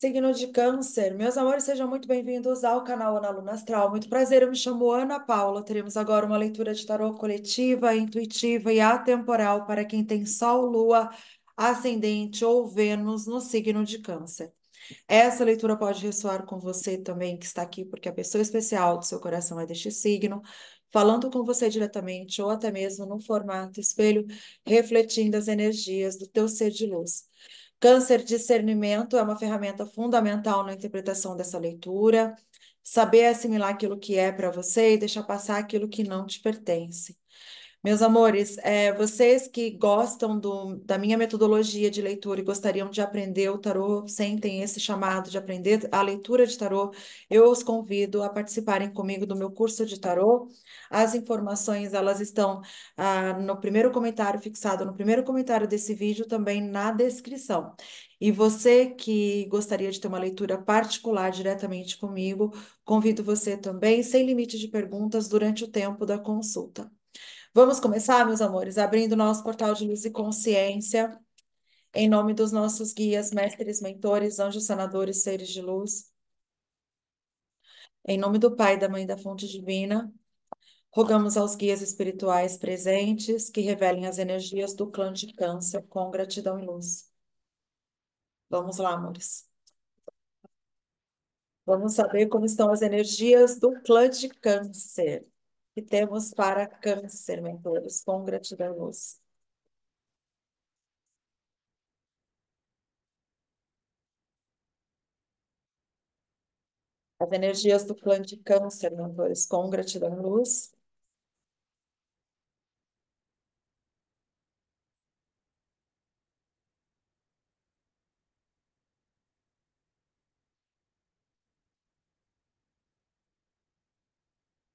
Signo de Câncer. Meus amores, sejam muito bem-vindos ao canal Ana Luna Astral. Muito prazer, eu me chamo Ana Paula. Teremos agora uma leitura de tarô coletiva, intuitiva e atemporal para quem tem Sol, Lua, Ascendente ou Vênus no signo de Câncer. Essa leitura pode ressoar com você também que está aqui, porque a pessoa especial do seu coração é deste signo, falando com você diretamente ou até mesmo no formato espelho, refletindo as energias do teu ser de luz. Câncer discernimento é uma ferramenta fundamental na interpretação dessa leitura. Saber assimilar aquilo que é para você e deixar passar aquilo que não te pertence. Meus amores, é, vocês que gostam do, da minha metodologia de leitura e gostariam de aprender o tarô, sentem esse chamado de aprender a leitura de tarô, eu os convido a participarem comigo do meu curso de tarô. As informações elas estão ah, no primeiro comentário fixado no primeiro comentário desse vídeo, também na descrição. E você que gostaria de ter uma leitura particular diretamente comigo, convido você também, sem limite de perguntas, durante o tempo da consulta. Vamos começar, meus amores, abrindo nosso portal de luz e consciência, em nome dos nossos guias, mestres, mentores, anjos sanadores, seres de luz. Em nome do Pai, da Mãe da Fonte Divina, rogamos aos guias espirituais presentes que revelem as energias do clã de Câncer com gratidão e luz. Vamos lá, amores. Vamos saber como estão as energias do clã de Câncer que temos para câncer, mentores, com gratidão luz. As energias do clã de câncer, mentores, com gratidão luz.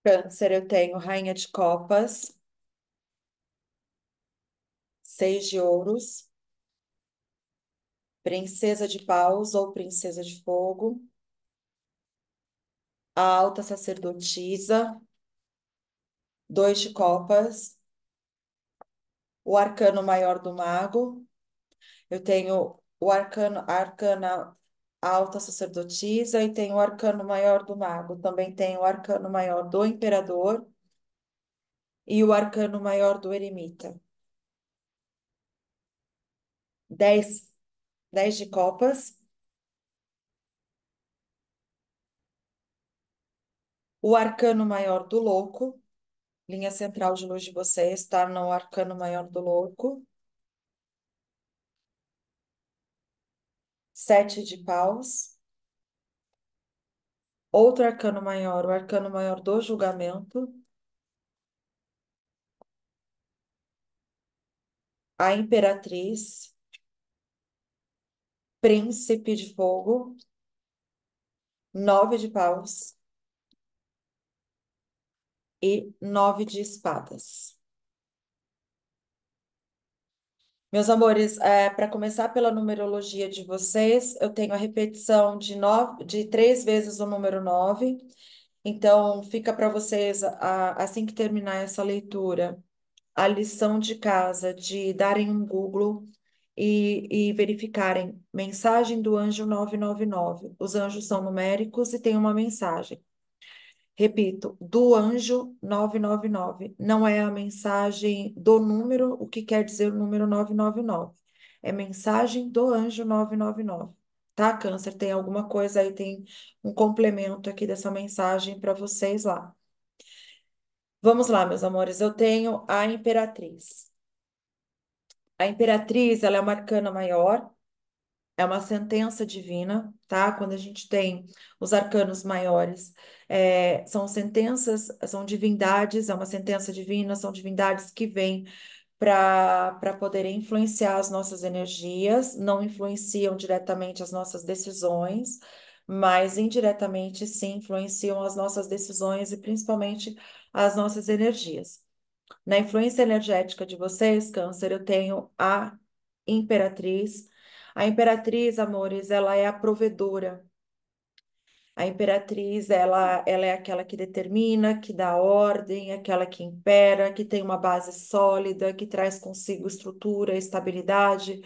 Câncer, eu tenho Rainha de Copas, Seis de Ouros, Princesa de Paus ou Princesa de Fogo, a Alta Sacerdotisa, Dois de Copas, o Arcano Maior do Mago, eu tenho o arcano, a arcana alta sacerdotisa e tem o arcano maior do mago, também tem o arcano maior do imperador e o arcano maior do eremita. Dez, dez de copas. O arcano maior do louco, linha central de luz de vocês, está no arcano maior do louco. sete de paus. Outro arcano maior, o arcano maior do julgamento. A imperatriz. Príncipe de fogo. Nove de paus. E nove de espadas. Meus amores, é, para começar pela numerologia de vocês, eu tenho a repetição de, nove, de três vezes o número nove. Então, fica para vocês, a, assim que terminar essa leitura, a lição de casa de darem um Google e, e verificarem mensagem do anjo 999. Os anjos são numéricos e tem uma mensagem. Repito, do anjo 999. Não é a mensagem do número, o que quer dizer o número 999. É mensagem do anjo 999. Tá, Câncer? Tem alguma coisa aí, tem um complemento aqui dessa mensagem para vocês lá. Vamos lá, meus amores. Eu tenho a Imperatriz. A Imperatriz, ela é uma arcana maior, é uma sentença divina, tá? Quando a gente tem os arcanos maiores, é, são sentenças, são divindades, é uma sentença divina, são divindades que vêm para poderem influenciar as nossas energias, não influenciam diretamente as nossas decisões, mas indiretamente sim influenciam as nossas decisões e principalmente as nossas energias. Na influência energética de vocês, Câncer, eu tenho a Imperatriz a imperatriz, amores, ela é a provedora. A imperatriz, ela, ela é aquela que determina, que dá ordem, aquela que impera, que tem uma base sólida, que traz consigo estrutura, estabilidade,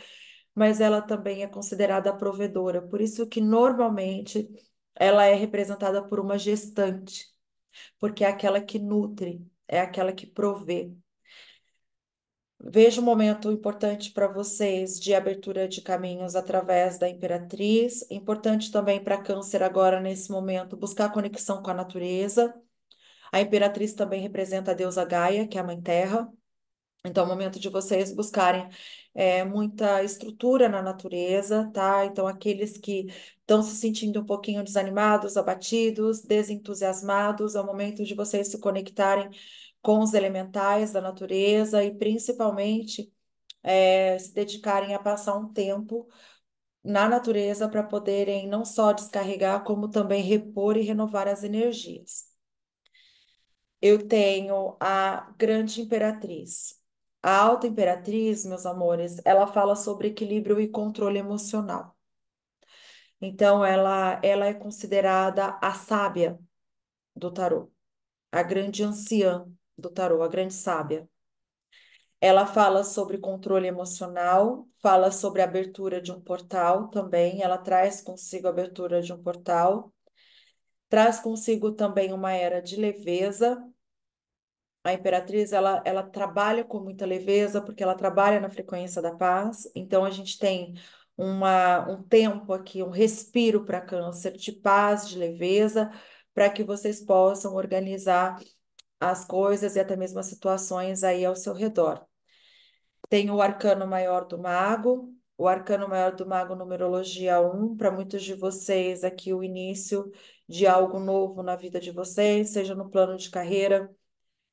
mas ela também é considerada a provedora. Por isso que normalmente ela é representada por uma gestante, porque é aquela que nutre, é aquela que provê. Vejo um momento importante para vocês de abertura de caminhos através da Imperatriz. Importante também para Câncer agora, nesse momento, buscar conexão com a natureza. A Imperatriz também representa a deusa Gaia, que é a Mãe Terra. Então, é o momento de vocês buscarem é, muita estrutura na natureza, tá? Então, aqueles que estão se sentindo um pouquinho desanimados, abatidos, desentusiasmados, é o momento de vocês se conectarem com os elementais da natureza e principalmente é, se dedicarem a passar um tempo na natureza para poderem não só descarregar, como também repor e renovar as energias. Eu tenho a Grande Imperatriz. A Alta Imperatriz, meus amores, ela fala sobre equilíbrio e controle emocional. Então, ela, ela é considerada a sábia do tarô, a grande anciã do tarô, a grande sábia. Ela fala sobre controle emocional, fala sobre a abertura de um portal também, ela traz consigo a abertura de um portal, traz consigo também uma era de leveza. A imperatriz, ela, ela trabalha com muita leveza, porque ela trabalha na frequência da paz, então a gente tem uma, um tempo aqui, um respiro para câncer de paz, de leveza, para que vocês possam organizar as coisas e até mesmo as situações aí ao seu redor. Tem o arcano maior do mago, o arcano maior do mago numerologia 1, para muitos de vocês aqui o início de algo novo na vida de vocês, seja no plano de carreira,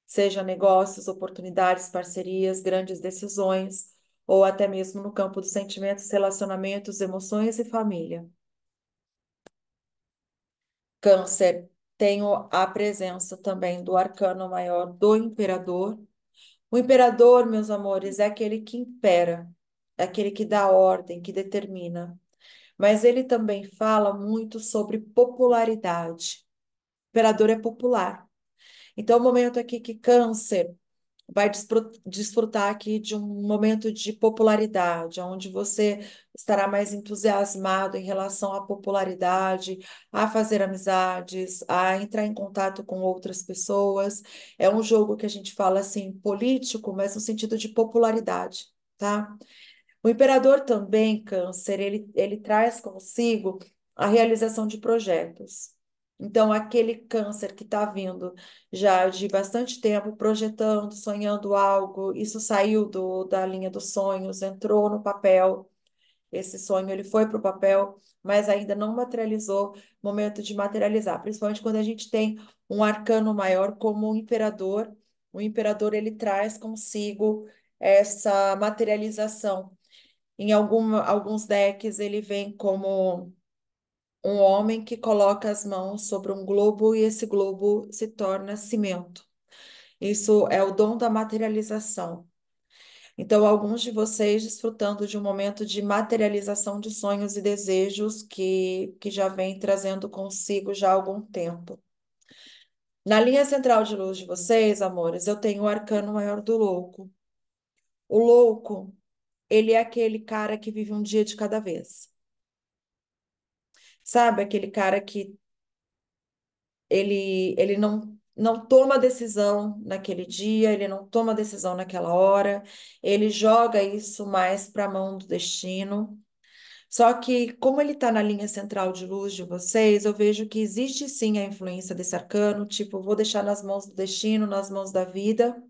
seja negócios, oportunidades, parcerias, grandes decisões, ou até mesmo no campo dos sentimentos, relacionamentos, emoções e família. Câncer tenho a presença também do arcano maior do imperador. O imperador, meus amores, é aquele que impera, é aquele que dá ordem, que determina. Mas ele também fala muito sobre popularidade. O imperador é popular. Então, o momento aqui que Câncer vai desfrutar aqui de um momento de popularidade, onde você estará mais entusiasmado em relação à popularidade, a fazer amizades, a entrar em contato com outras pessoas. É um jogo que a gente fala assim político, mas no sentido de popularidade, tá? O imperador também, Câncer, ele, ele traz consigo a realização de projetos. Então, aquele câncer que está vindo já de bastante tempo, projetando, sonhando algo, isso saiu do, da linha dos sonhos, entrou no papel, esse sonho ele foi para o papel, mas ainda não materializou, momento de materializar, principalmente quando a gente tem um arcano maior como o imperador, o imperador ele traz consigo essa materialização. Em algum, alguns decks ele vem como um homem que coloca as mãos sobre um globo e esse globo se torna cimento. Isso é o dom da materialização. Então, alguns de vocês desfrutando de um momento de materialização de sonhos e desejos que, que já vem trazendo consigo já há algum tempo. Na linha central de luz de vocês, amores, eu tenho o arcano maior do louco. O louco, ele é aquele cara que vive um dia de cada vez. Sabe, aquele cara que ele, ele não, não toma decisão naquele dia, ele não toma decisão naquela hora, ele joga isso mais para a mão do destino. Só que, como ele está na linha central de luz de vocês, eu vejo que existe sim a influência desse arcano, tipo, vou deixar nas mãos do destino, nas mãos da vida.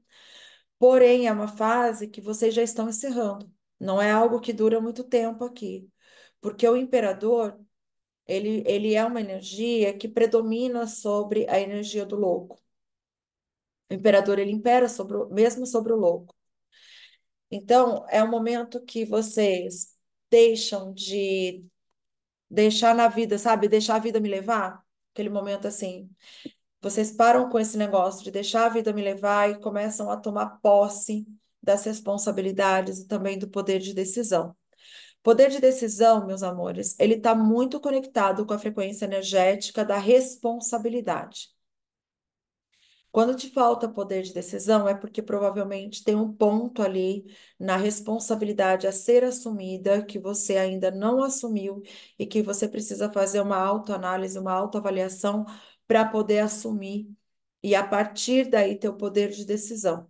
Porém, é uma fase que vocês já estão encerrando. Não é algo que dura muito tempo aqui. Porque o imperador, ele, ele é uma energia que predomina sobre a energia do louco. O imperador ele impera sobre o, mesmo sobre o louco. Então, é um momento que vocês deixam de deixar na vida, sabe? Deixar a vida me levar. Aquele momento assim. Vocês param com esse negócio de deixar a vida me levar e começam a tomar posse das responsabilidades e também do poder de decisão. Poder de decisão, meus amores, ele está muito conectado com a frequência energética da responsabilidade. Quando te falta poder de decisão, é porque provavelmente tem um ponto ali na responsabilidade a ser assumida que você ainda não assumiu e que você precisa fazer uma autoanálise, uma autoavaliação para poder assumir e a partir daí ter o poder de decisão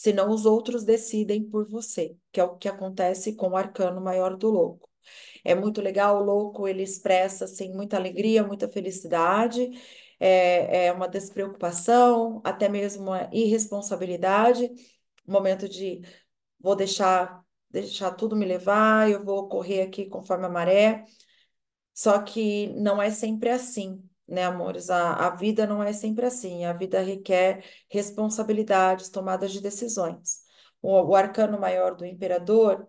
senão os outros decidem por você, que é o que acontece com o arcano maior do louco. É muito legal, o louco ele expressa assim, muita alegria, muita felicidade, é, é uma despreocupação, até mesmo uma irresponsabilidade, momento de vou deixar, deixar tudo me levar, eu vou correr aqui conforme a maré. Só que não é sempre assim né, amores? A, a vida não é sempre assim. A vida requer responsabilidades, tomadas de decisões. O, o arcano maior do imperador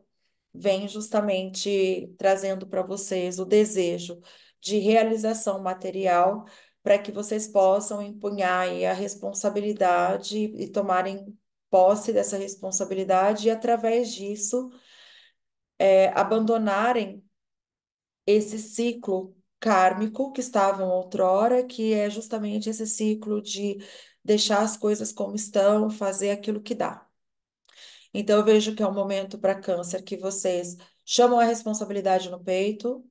vem justamente trazendo para vocês o desejo de realização material para que vocês possam empunhar a responsabilidade e tomarem posse dessa responsabilidade e, através disso, é, abandonarem esse ciclo kármico que estavam outrora, que é justamente esse ciclo de deixar as coisas como estão, fazer aquilo que dá. Então, eu vejo que é um momento para câncer que vocês chamam a responsabilidade no peito,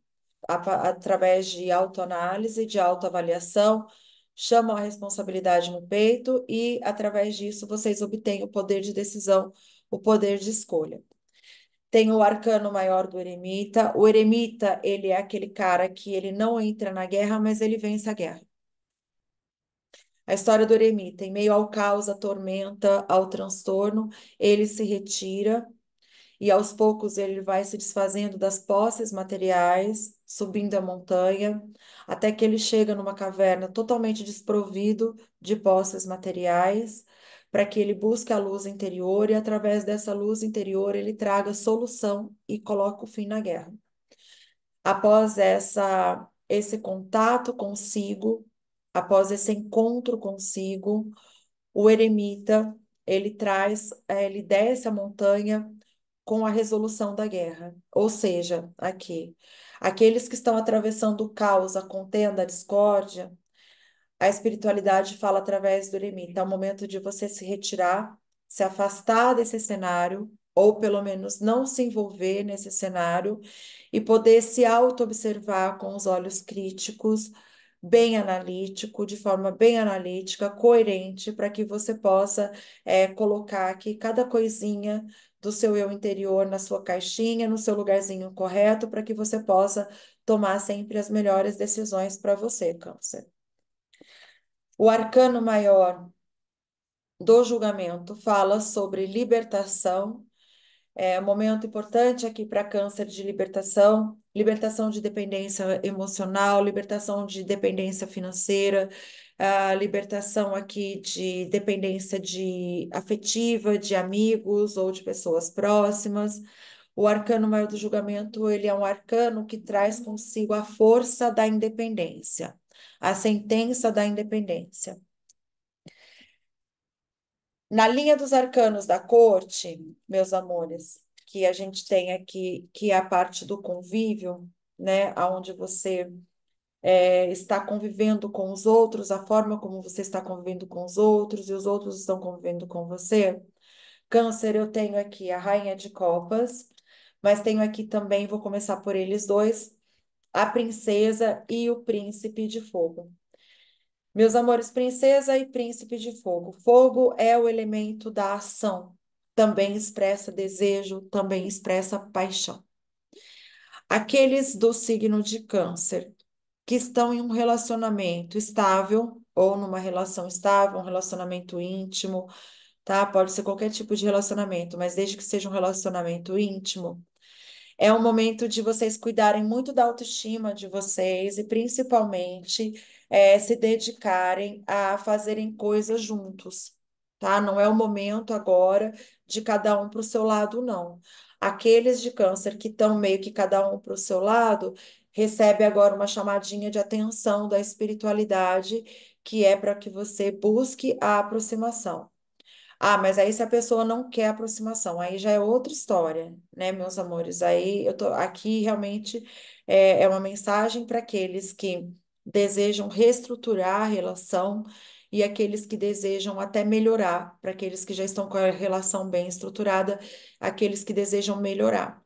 através de autoanálise, de autoavaliação, chamam a responsabilidade no peito e, através disso, vocês obtêm o poder de decisão, o poder de escolha. Tem o arcano maior do eremita. O eremita, ele é aquele cara que ele não entra na guerra, mas ele vence a guerra. A história do eremita, em meio ao caos, à tormenta, ao transtorno, ele se retira e aos poucos ele vai se desfazendo das posses materiais, subindo a montanha, até que ele chega numa caverna totalmente desprovido de posses materiais para que ele busque a luz interior e, através dessa luz interior, ele traga solução e coloque o fim na guerra. Após essa, esse contato consigo, após esse encontro consigo, o eremita ele traz, é, ele desce a montanha com a resolução da guerra. Ou seja, aqui, aqueles que estão atravessando o caos, a contenda, a discórdia, a espiritualidade fala através do limite. Então, é o momento de você se retirar, se afastar desse cenário, ou pelo menos não se envolver nesse cenário, e poder se auto-observar com os olhos críticos, bem analítico, de forma bem analítica, coerente, para que você possa é, colocar aqui cada coisinha do seu eu interior na sua caixinha, no seu lugarzinho correto, para que você possa tomar sempre as melhores decisões para você, Câncer. O arcano maior do julgamento fala sobre libertação. É um momento importante aqui para câncer de libertação, libertação de dependência emocional, libertação de dependência financeira, a libertação aqui de dependência de afetiva, de amigos ou de pessoas próximas. O arcano maior do julgamento, ele é um arcano que traz consigo a força da independência a sentença da independência. Na linha dos arcanos da corte, meus amores, que a gente tem aqui, que é a parte do convívio, né, onde você é, está convivendo com os outros, a forma como você está convivendo com os outros e os outros estão convivendo com você. Câncer, eu tenho aqui a Rainha de Copas, mas tenho aqui também, vou começar por eles dois, a princesa e o príncipe de fogo. Meus amores, princesa e príncipe de fogo. Fogo é o elemento da ação, também expressa desejo, também expressa paixão. Aqueles do signo de Câncer que estão em um relacionamento estável ou numa relação estável, um relacionamento íntimo, tá? Pode ser qualquer tipo de relacionamento, mas desde que seja um relacionamento íntimo, é um momento de vocês cuidarem muito da autoestima de vocês e, principalmente, é, se dedicarem a fazerem coisas juntos, tá? Não é o momento agora de cada um para o seu lado, não. Aqueles de câncer que estão meio que cada um para o seu lado, recebe agora uma chamadinha de atenção da espiritualidade, que é para que você busque a aproximação. Ah, mas aí se a pessoa não quer aproximação, aí já é outra história, né, meus amores? Aí eu tô aqui realmente é, é uma mensagem para aqueles que desejam reestruturar a relação e aqueles que desejam até melhorar, para aqueles que já estão com a relação bem estruturada, aqueles que desejam melhorar.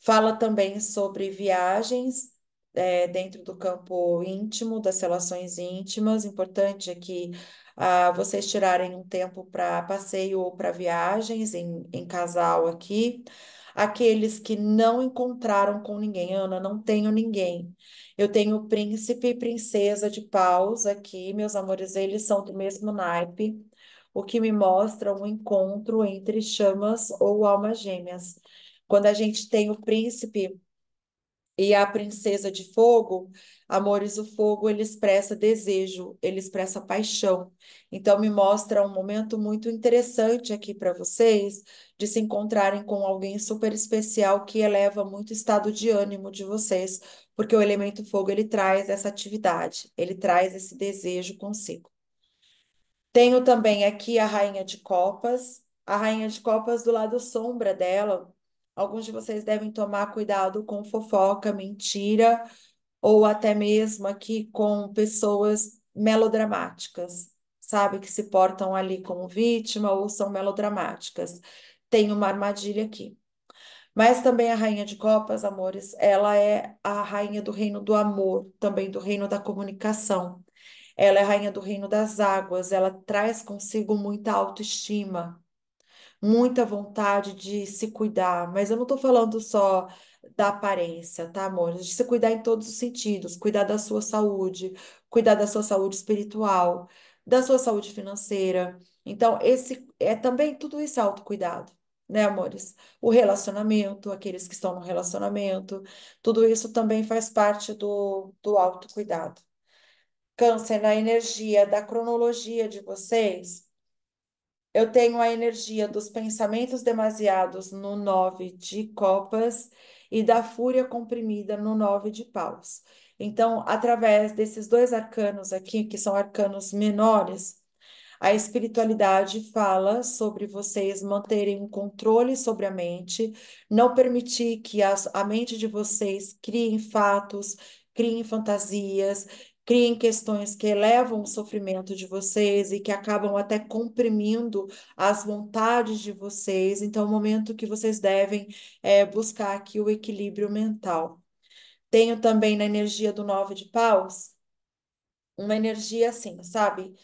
Fala também sobre viagens é, dentro do campo íntimo, das relações íntimas. Importante é que ah, vocês tirarem um tempo para passeio ou para viagens em, em casal aqui. Aqueles que não encontraram com ninguém, Ana, não tenho ninguém. Eu tenho príncipe e princesa de paus aqui, meus amores, eles são do mesmo naipe, o que me mostra um encontro entre chamas ou almas gêmeas. Quando a gente tem o príncipe e a princesa de fogo, Amores o Fogo, ele expressa desejo, ele expressa paixão. Então, me mostra um momento muito interessante aqui para vocês de se encontrarem com alguém super especial que eleva muito o estado de ânimo de vocês, porque o elemento fogo ele traz essa atividade, ele traz esse desejo consigo. Tenho também aqui a Rainha de Copas. A Rainha de Copas, do lado sombra dela, Alguns de vocês devem tomar cuidado com fofoca, mentira, ou até mesmo aqui com pessoas melodramáticas, sabe? Que se portam ali como vítima ou são melodramáticas. Tem uma armadilha aqui. Mas também a rainha de copas, amores, ela é a rainha do reino do amor, também do reino da comunicação. Ela é rainha do reino das águas, ela traz consigo muita autoestima, muita vontade de se cuidar, mas eu não estou falando só da aparência, tá, amor? De se cuidar em todos os sentidos, cuidar da sua saúde, cuidar da sua saúde espiritual, da sua saúde financeira. Então, esse é também tudo isso é autocuidado, né, amores? O relacionamento, aqueles que estão no relacionamento, tudo isso também faz parte do, do autocuidado. Câncer, na energia da cronologia de vocês, eu tenho a energia dos pensamentos demasiados no nove de copas e da fúria comprimida no nove de paus. Então, através desses dois arcanos aqui, que são arcanos menores, a espiritualidade fala sobre vocês manterem um controle sobre a mente, não permitir que a mente de vocês criem fatos, criem fantasias, criem questões que elevam o sofrimento de vocês e que acabam até comprimindo as vontades de vocês. Então, é o momento que vocês devem é, buscar aqui o equilíbrio mental. Tenho também na energia do nove de paus uma energia assim, sabe?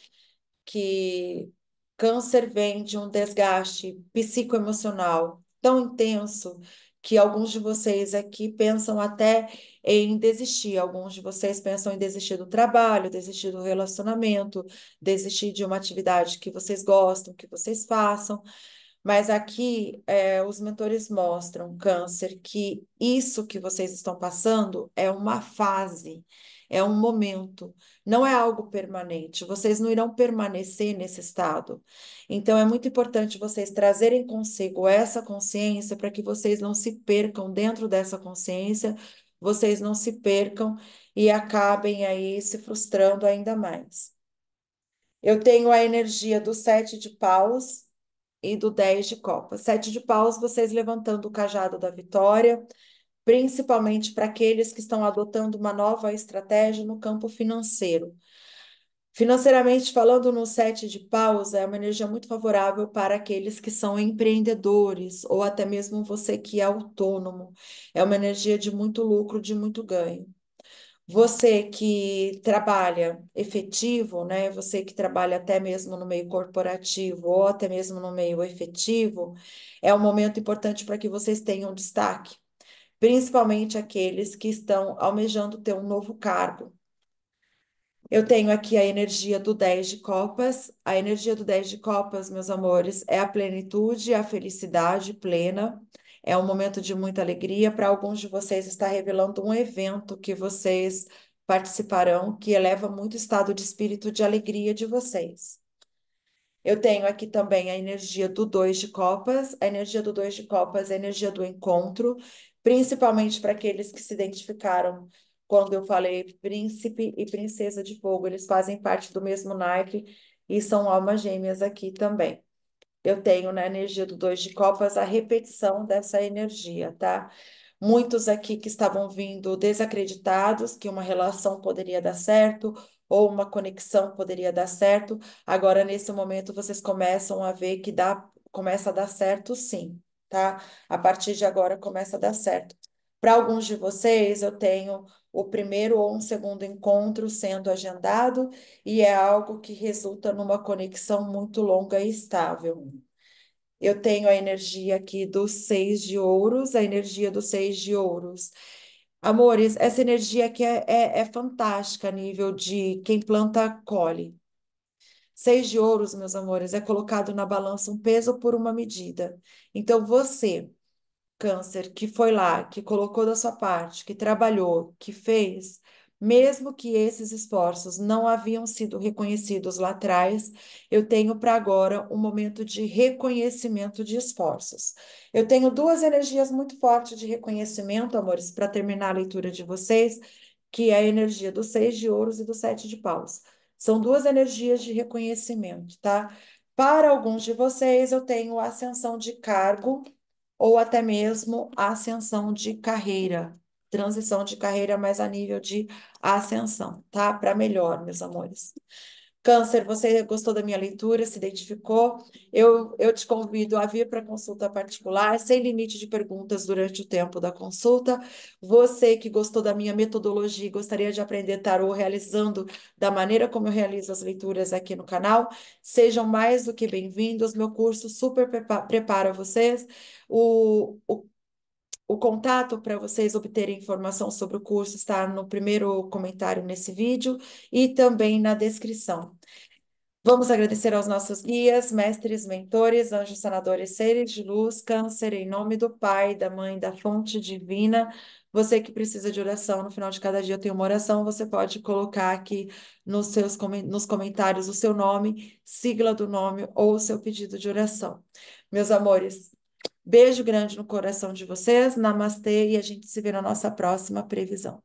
Que câncer vem de um desgaste psicoemocional tão intenso que alguns de vocês aqui pensam até em desistir. Alguns de vocês pensam em desistir do trabalho, desistir do relacionamento, desistir de uma atividade que vocês gostam, que vocês façam. Mas aqui é, os mentores mostram, câncer, que isso que vocês estão passando é uma fase, é um momento, não é algo permanente. Vocês não irão permanecer nesse estado. Então é muito importante vocês trazerem consigo essa consciência para que vocês não se percam dentro dessa consciência, vocês não se percam e acabem aí se frustrando ainda mais. Eu tenho a energia do sete de paus, e do 10 de copa Sete de paus, vocês levantando o cajado da vitória, principalmente para aqueles que estão adotando uma nova estratégia no campo financeiro. Financeiramente falando, no sete de paus é uma energia muito favorável para aqueles que são empreendedores ou até mesmo você que é autônomo. É uma energia de muito lucro, de muito ganho. Você que trabalha efetivo, né? Você que trabalha até mesmo no meio corporativo ou até mesmo no meio efetivo, é um momento importante para que vocês tenham destaque, principalmente aqueles que estão almejando ter um novo cargo. Eu tenho aqui a energia do 10 de Copas. A energia do 10 de Copas, meus amores, é a plenitude, a felicidade plena é um momento de muita alegria. Para alguns de vocês, está revelando um evento que vocês participarão, que eleva muito o estado de espírito de alegria de vocês. Eu tenho aqui também a energia do dois de copas. A energia do dois de copas é a energia do encontro, principalmente para aqueles que se identificaram quando eu falei príncipe e princesa de fogo. Eles fazem parte do mesmo naipe e são almas gêmeas aqui também eu tenho na né, energia do dois de copas a repetição dessa energia, tá? Muitos aqui que estavam vindo desacreditados que uma relação poderia dar certo ou uma conexão poderia dar certo, agora nesse momento vocês começam a ver que dá, começa a dar certo sim, tá? A partir de agora começa a dar certo. Para alguns de vocês, eu tenho o primeiro ou um segundo encontro sendo agendado, e é algo que resulta numa conexão muito longa e estável. Eu tenho a energia aqui dos seis de ouros, a energia dos seis de ouros. Amores, essa energia aqui é, é, é fantástica a nível de quem planta, colhe. Seis de ouros, meus amores, é colocado na balança um peso por uma medida. Então, você câncer que foi lá, que colocou da sua parte, que trabalhou, que fez, mesmo que esses esforços não haviam sido reconhecidos lá atrás, eu tenho para agora um momento de reconhecimento de esforços. Eu tenho duas energias muito fortes de reconhecimento, amores, para terminar a leitura de vocês, que é a energia do seis de ouros e do sete de paus. São duas energias de reconhecimento, tá? Para alguns de vocês, eu tenho ascensão de cargo ou até mesmo ascensão de carreira, transição de carreira mais a nível de ascensão, tá? Para melhor, meus amores. Câncer, você gostou da minha leitura, se identificou? Eu, eu te convido a vir para consulta particular, sem limite de perguntas durante o tempo da consulta. Você que gostou da minha metodologia e gostaria de aprender tarô realizando da maneira como eu realizo as leituras aqui no canal, sejam mais do que bem-vindos. Meu curso super prepara vocês. O, o o contato para vocês obterem informação sobre o curso está no primeiro comentário nesse vídeo e também na descrição. Vamos agradecer aos nossos guias, mestres, mentores, anjos sanadores, seres de luz, câncer, em nome do Pai, da Mãe, da Fonte Divina. Você que precisa de oração, no final de cada dia eu tenho uma oração, você pode colocar aqui nos seus nos comentários o seu nome, sigla do nome ou o seu pedido de oração. Meus amores, Beijo grande no coração de vocês, namastê, e a gente se vê na nossa próxima previsão.